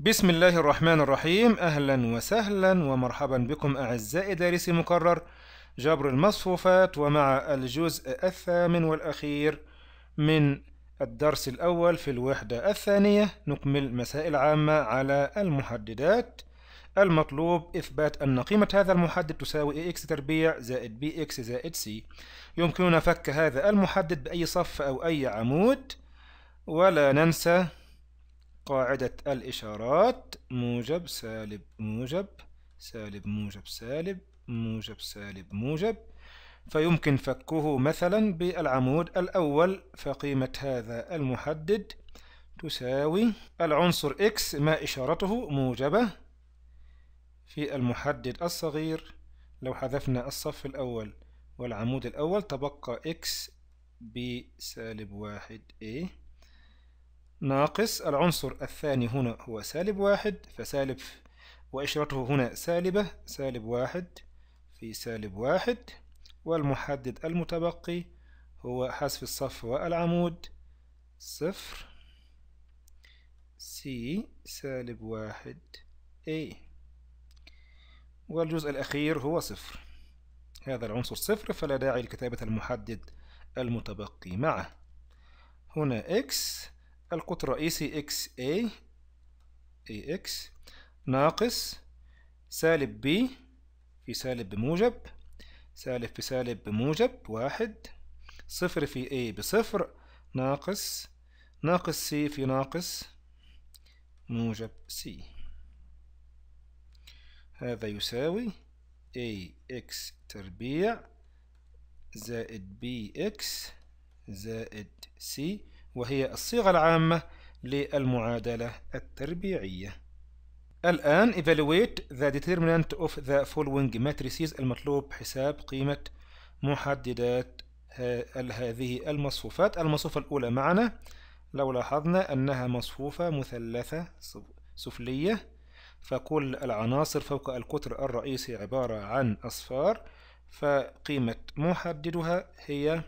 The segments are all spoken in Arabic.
بسم الله الرحمن الرحيم أهلا وسهلا ومرحبا بكم أعزائي دارسي مكرر جبر المصفوفات ومع الجزء الثامن والأخير من الدرس الأول في الوحدة الثانية نكمل مسائل عامة على المحددات المطلوب إثبات أن قيمة هذا المحدد تساوي AX تربيع زائد BX زائد C يمكننا فك هذا المحدد بأي صف أو أي عمود ولا ننسى قاعدة الإشارات موجب سالب موجب سالب موجب سالب موجب سالب موجب فيمكن فكه مثلا بالعمود الأول فقيمة هذا المحدد تساوي العنصر x ما إشارته موجبة في المحدد الصغير لو حذفنا الصف الأول والعمود الأول تبقى x بسالب واحد a ناقص العنصر الثاني هنا هو سالب واحد فسالب وإشارته هنا سالبة سالب واحد في سالب واحد والمحدد المتبقي هو حذف الصف والعمود صفر سي سالب واحد A والجزء الأخير هو صفر هذا العنصر صفر فلا داعي لكتابة المحدد المتبقي معه هنا إكس القوت الرئيسي اكس اي اي اكس ناقص سالب بي في سالب بموجب سالب في سالب بموجب واحد صفر في اي بصفر ناقص ناقص سي في ناقص موجب سي هذا يساوي اي اكس تربيع زائد بي اكس زائد سي وهي الصيغة العامة للمعادلة التربيعية الآن evaluate the determinant of the following matrices المطلوب حساب قيمة محددات هذه المصفوفات المصفوفة الأولى معنا لو لاحظنا أنها مصفوفة مثلثة سفلية فكل العناصر فوق القطر الرئيسي عبارة عن أصفار فقيمة محددها هي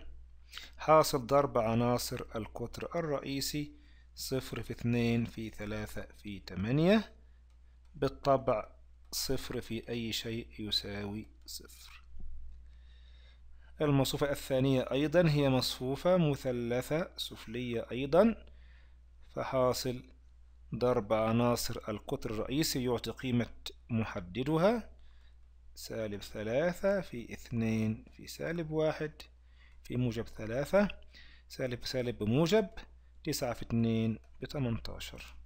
حاصل ضرب عناصر القطر الرئيسي صفر في اثنين في ثلاثة في تمانية بالطبع صفر في أي شيء يساوي صفر المصفوفة الثانية أيضا هي مصفوفة مثلثة سفلية أيضا فحاصل ضرب عناصر القطر الرئيسي يعطي قيمة محددها سالب ثلاثة في اثنين في سالب واحد في موجب ثلاثة سالب سالب بموجب تسعة في اتنين بتمنتاشر